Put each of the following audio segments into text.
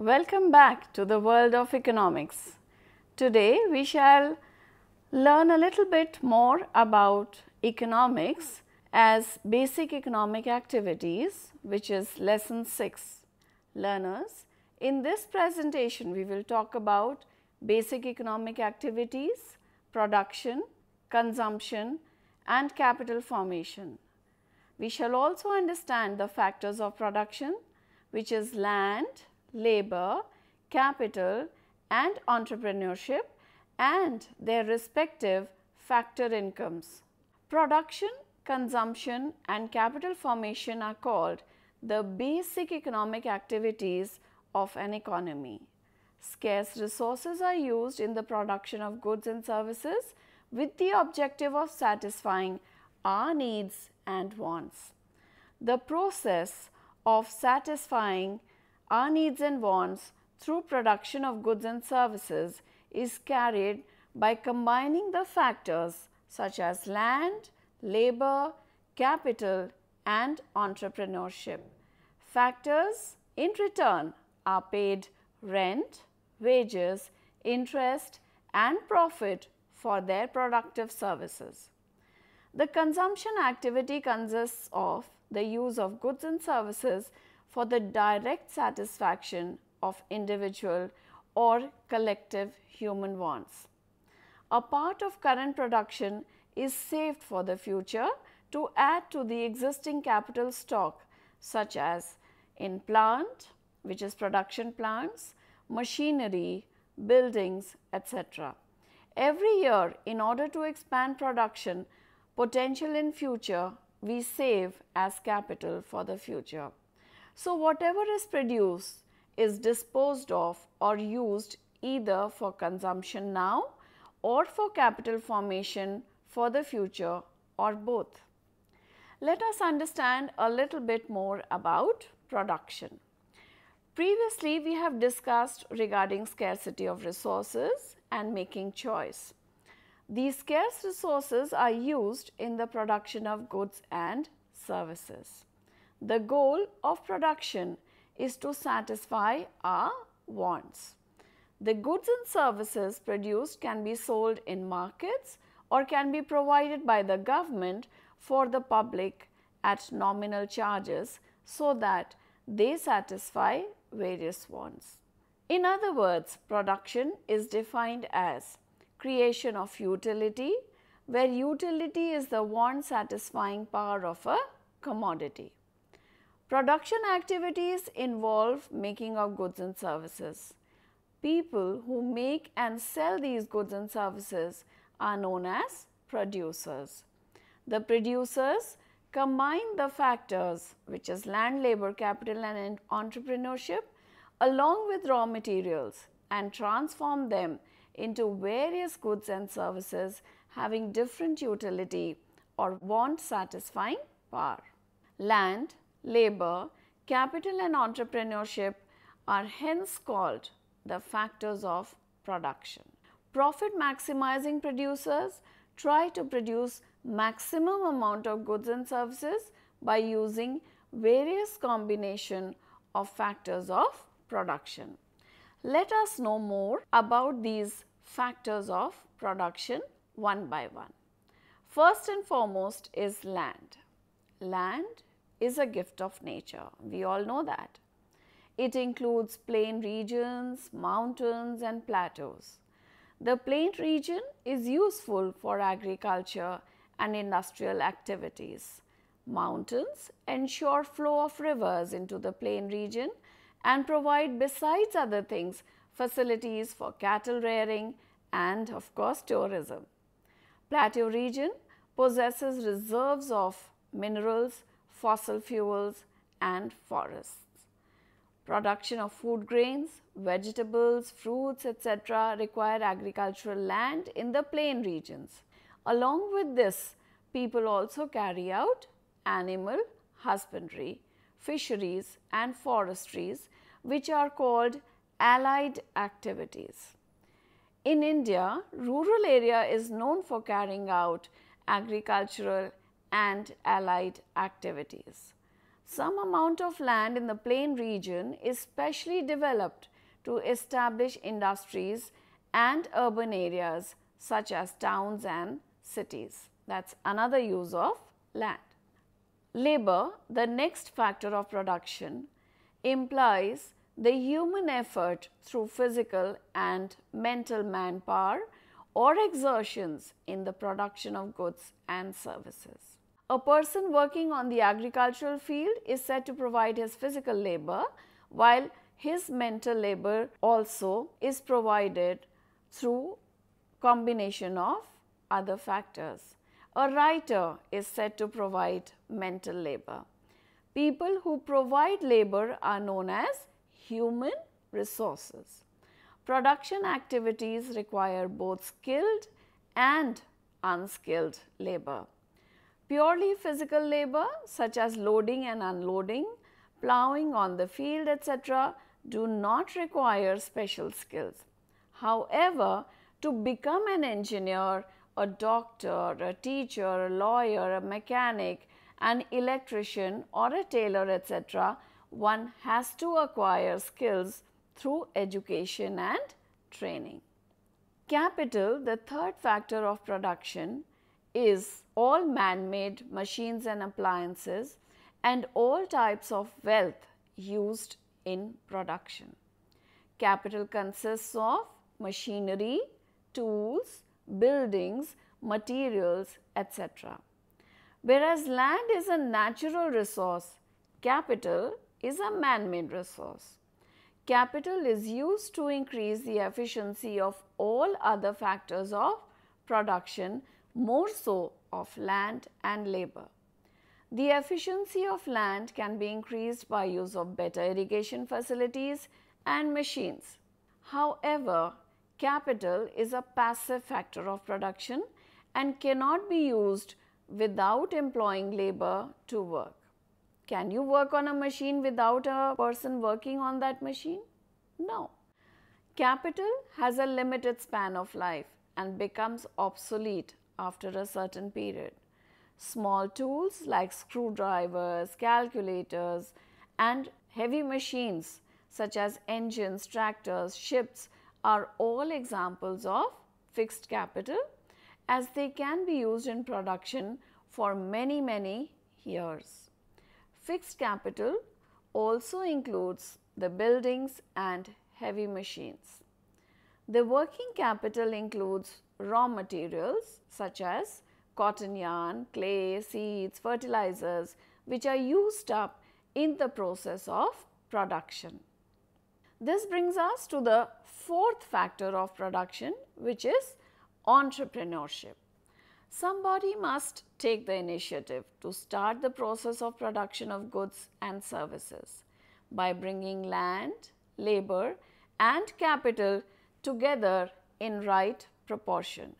Welcome back to the world of economics. Today we shall learn a little bit more about economics as basic economic activities which is lesson 6. Learners, in this presentation we will talk about basic economic activities, production, consumption and capital formation. We shall also understand the factors of production which is land, labor, capital and entrepreneurship and their respective factor incomes. Production, consumption and capital formation are called the basic economic activities of an economy. Scarce resources are used in the production of goods and services with the objective of satisfying our needs and wants. The process of satisfying our needs and wants through production of goods and services is carried by combining the factors such as land, labor, capital and entrepreneurship. Factors in return are paid rent, wages, interest and profit for their productive services. The consumption activity consists of the use of goods and services for the direct satisfaction of individual or collective human wants. A part of current production is saved for the future to add to the existing capital stock such as in plant which is production plants, machinery, buildings etc. Every year in order to expand production potential in future we save as capital for the future. So, whatever is produced is disposed of or used either for consumption now or for capital formation for the future or both. Let us understand a little bit more about production. Previously, we have discussed regarding scarcity of resources and making choice. These scarce resources are used in the production of goods and services. The goal of production is to satisfy our wants. The goods and services produced can be sold in markets or can be provided by the government for the public at nominal charges so that they satisfy various wants. In other words, production is defined as creation of utility, where utility is the want satisfying power of a commodity. Production activities involve making of goods and services. People who make and sell these goods and services are known as producers. The producers combine the factors which is land, labor, capital and entrepreneurship along with raw materials and transform them into various goods and services having different utility or want satisfying power. Land, labor, capital and entrepreneurship are hence called the factors of production. Profit maximizing producers try to produce maximum amount of goods and services by using various combination of factors of production. Let us know more about these factors of production one by one. First and foremost is land. Land is a gift of nature. We all know that. It includes plain regions, mountains and plateaus. The plain region is useful for agriculture and industrial activities. Mountains ensure flow of rivers into the plain region and provide besides other things facilities for cattle rearing and of course tourism. Plateau region possesses reserves of minerals, fossil fuels and forests. Production of food grains, vegetables, fruits, etc. require agricultural land in the plain regions. Along with this, people also carry out animal husbandry, fisheries and forestries which are called allied activities. In India, rural area is known for carrying out agricultural and allied activities. Some amount of land in the plain region is specially developed to establish industries and urban areas such as towns and cities. That's another use of land. Labor, the next factor of production, implies the human effort through physical and mental manpower or exertions in the production of goods and services. A person working on the agricultural field is said to provide his physical labor while his mental labor also is provided through combination of other factors. A writer is said to provide mental labor. People who provide labor are known as human resources. Production activities require both skilled and unskilled labor. Purely physical labor such as loading and unloading, ploughing on the field etc. do not require special skills. However, to become an engineer, a doctor, a teacher, a lawyer, a mechanic, an electrician or a tailor etc., one has to acquire skills through education and training. Capital, the third factor of production, is all man-made machines and appliances and all types of wealth used in production. Capital consists of machinery, tools, buildings, materials, etc. Whereas land is a natural resource, capital is a man-made resource. Capital is used to increase the efficiency of all other factors of production more so of land and labor. The efficiency of land can be increased by use of better irrigation facilities and machines. However, capital is a passive factor of production and cannot be used without employing labor to work. Can you work on a machine without a person working on that machine? No. Capital has a limited span of life and becomes obsolete after a certain period. Small tools like screwdrivers, calculators and heavy machines such as engines, tractors, ships are all examples of fixed capital as they can be used in production for many, many years. Fixed capital also includes the buildings and heavy machines. The working capital includes raw materials such as cotton yarn, clay, seeds, fertilizers which are used up in the process of production. This brings us to the fourth factor of production which is entrepreneurship. Somebody must take the initiative to start the process of production of goods and services by bringing land, labor and capital together in right proportion.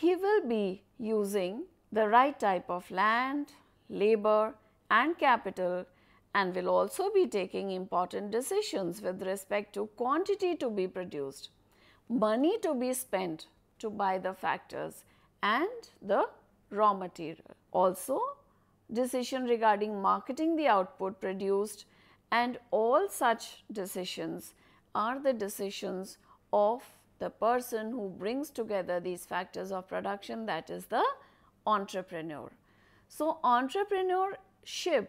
He will be using the right type of land, labor and capital and will also be taking important decisions with respect to quantity to be produced, money to be spent to buy the factors and the raw material. Also, decision regarding marketing the output produced and all such decisions are the decisions of the person who brings together these factors of production that is the entrepreneur. So, entrepreneurship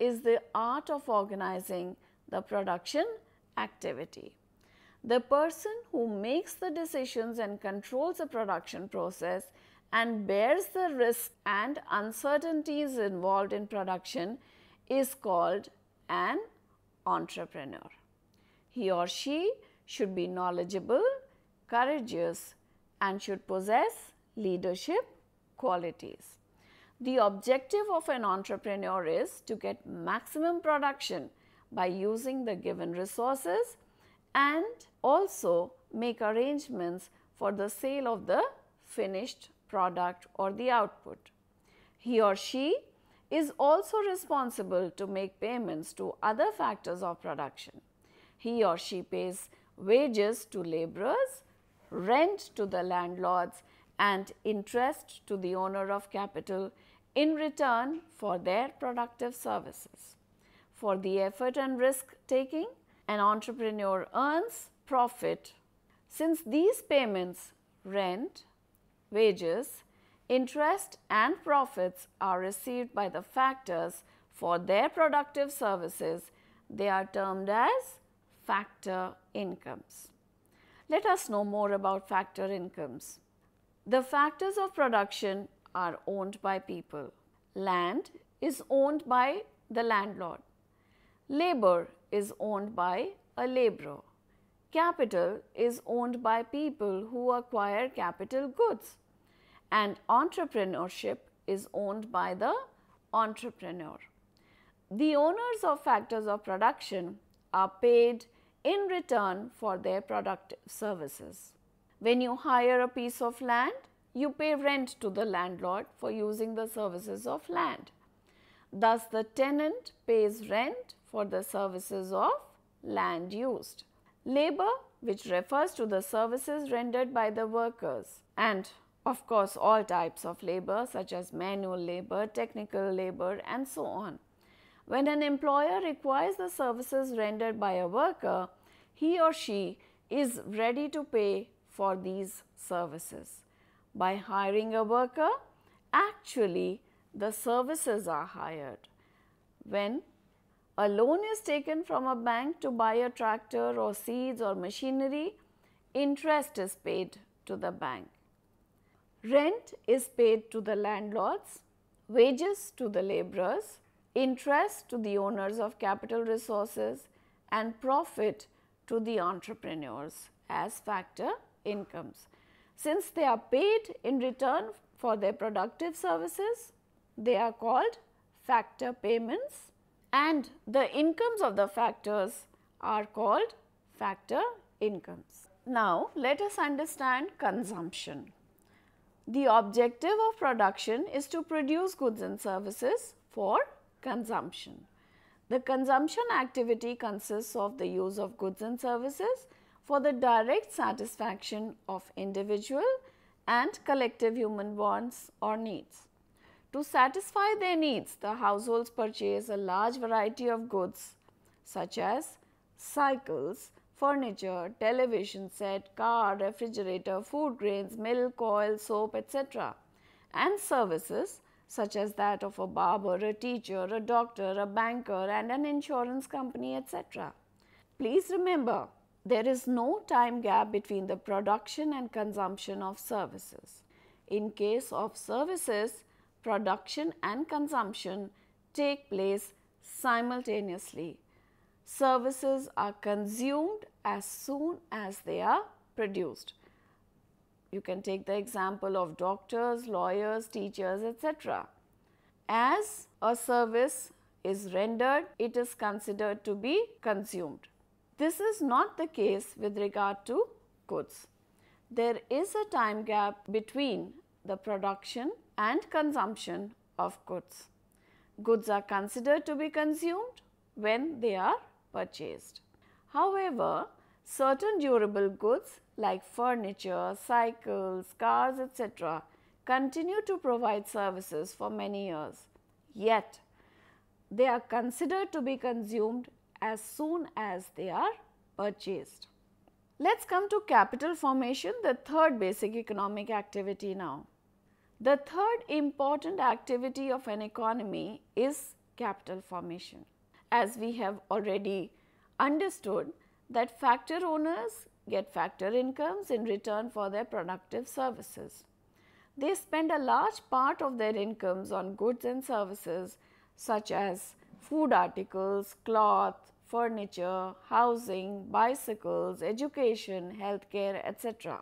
is the art of organizing the production activity. The person who makes the decisions and controls the production process and bears the risk and uncertainties involved in production is called an entrepreneur. He or she should be knowledgeable courageous and should possess leadership qualities. The objective of an entrepreneur is to get maximum production by using the given resources and also make arrangements for the sale of the finished product or the output. He or she is also responsible to make payments to other factors of production. He or she pays wages to laborers rent to the landlords and interest to the owner of capital in return for their productive services. For the effort and risk taking, an entrepreneur earns profit. Since these payments, rent, wages, interest and profits are received by the factors for their productive services, they are termed as factor incomes. Let us know more about factor incomes. The factors of production are owned by people. Land is owned by the landlord. Labor is owned by a laborer. Capital is owned by people who acquire capital goods. And entrepreneurship is owned by the entrepreneur. The owners of factors of production are paid, in return for their productive services. When you hire a piece of land, you pay rent to the landlord for using the services of land. Thus, the tenant pays rent for the services of land used. Labor, which refers to the services rendered by the workers and of course all types of labor such as manual labor, technical labor and so on. When an employer requires the services rendered by a worker, he or she is ready to pay for these services. By hiring a worker, actually the services are hired. When a loan is taken from a bank to buy a tractor or seeds or machinery, interest is paid to the bank. Rent is paid to the landlords, wages to the laborers, interest to the owners of capital resources and profit to the entrepreneurs as factor incomes. Since they are paid in return for their productive services, they are called factor payments and the incomes of the factors are called factor incomes. Now, let us understand consumption. The objective of production is to produce goods and services for consumption. The consumption activity consists of the use of goods and services for the direct satisfaction of individual and collective human wants or needs. To satisfy their needs, the households purchase a large variety of goods such as cycles, furniture, television set, car, refrigerator, food grains, milk, oil, soap, etc. and services such as that of a barber, a teacher, a doctor, a banker and an insurance company etc. Please remember, there is no time gap between the production and consumption of services. In case of services, production and consumption take place simultaneously. Services are consumed as soon as they are produced. You can take the example of doctors, lawyers, teachers, etc. As a service is rendered, it is considered to be consumed. This is not the case with regard to goods. There is a time gap between the production and consumption of goods. Goods are considered to be consumed when they are purchased. However, certain durable goods like furniture, cycles, cars, etc., continue to provide services for many years. Yet, they are considered to be consumed as soon as they are purchased. Let's come to capital formation, the third basic economic activity now. The third important activity of an economy is capital formation. As we have already understood that factor owners get factor incomes in return for their productive services. They spend a large part of their incomes on goods and services such as food articles, cloth, furniture, housing, bicycles, education, healthcare, etc.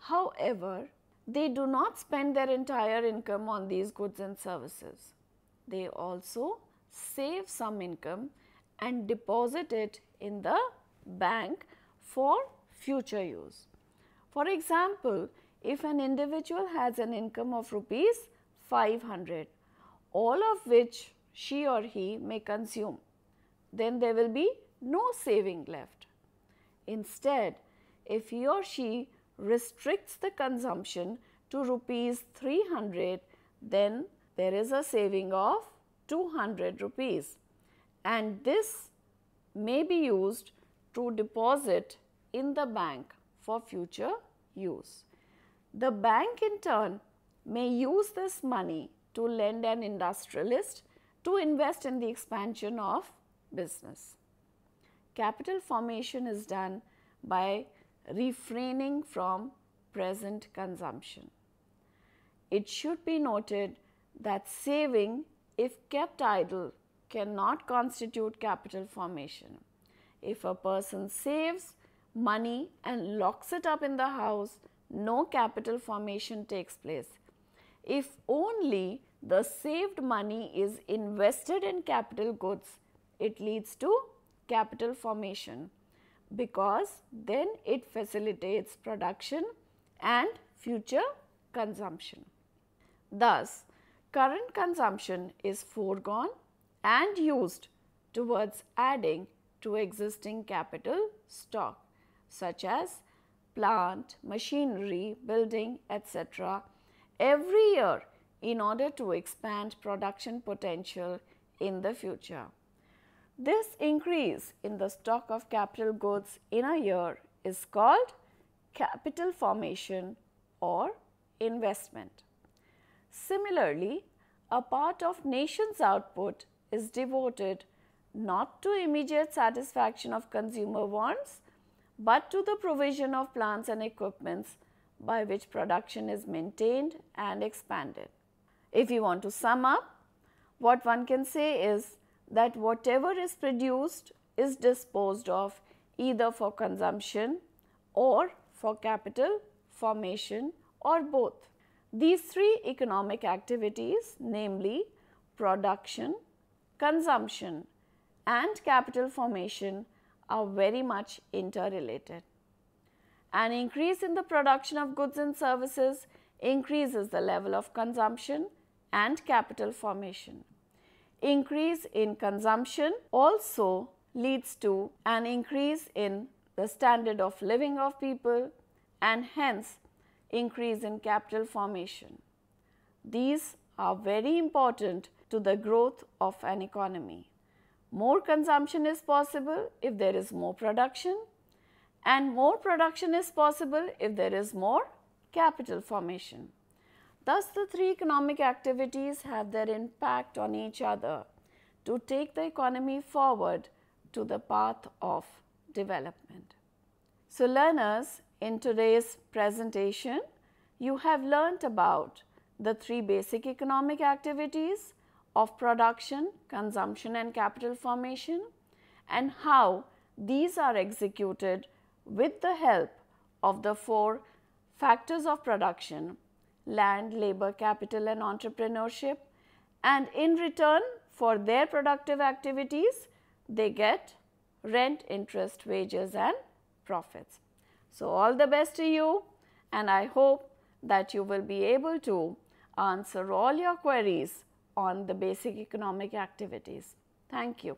However, they do not spend their entire income on these goods and services. They also save some income and deposit it in the bank for future use. For example, if an individual has an income of rupees 500, all of which she or he may consume, then there will be no saving left. Instead, if he or she restricts the consumption to rupees 300, then there is a saving of 200 rupees and this may be used to deposit in the bank for future use. The bank in turn may use this money to lend an industrialist to invest in the expansion of business. Capital formation is done by refraining from present consumption. It should be noted that saving, if kept idle, cannot constitute capital formation. If a person saves money and locks it up in the house, no capital formation takes place. If only the saved money is invested in capital goods, it leads to capital formation because then it facilitates production and future consumption. Thus, current consumption is foregone and used towards adding to existing capital stock such as plant, machinery, building, etc. every year in order to expand production potential in the future. This increase in the stock of capital goods in a year is called capital formation or investment. Similarly, a part of nation's output is devoted not to immediate satisfaction of consumer wants, but to the provision of plants and equipments by which production is maintained and expanded. If you want to sum up, what one can say is that whatever is produced is disposed of either for consumption or for capital formation or both. These three economic activities namely production, consumption and capital formation are very much interrelated. An increase in the production of goods and services increases the level of consumption and capital formation. Increase in consumption also leads to an increase in the standard of living of people and hence increase in capital formation. These are very important to the growth of an economy more consumption is possible if there is more production and more production is possible if there is more capital formation. Thus, the three economic activities have their impact on each other to take the economy forward to the path of development. So, learners in today's presentation, you have learnt about the three basic economic activities of production, consumption and capital formation and how these are executed with the help of the four factors of production, land, labor, capital and entrepreneurship and in return for their productive activities, they get rent, interest, wages and profits. So, all the best to you and I hope that you will be able to answer all your queries on the basic economic activities. Thank you.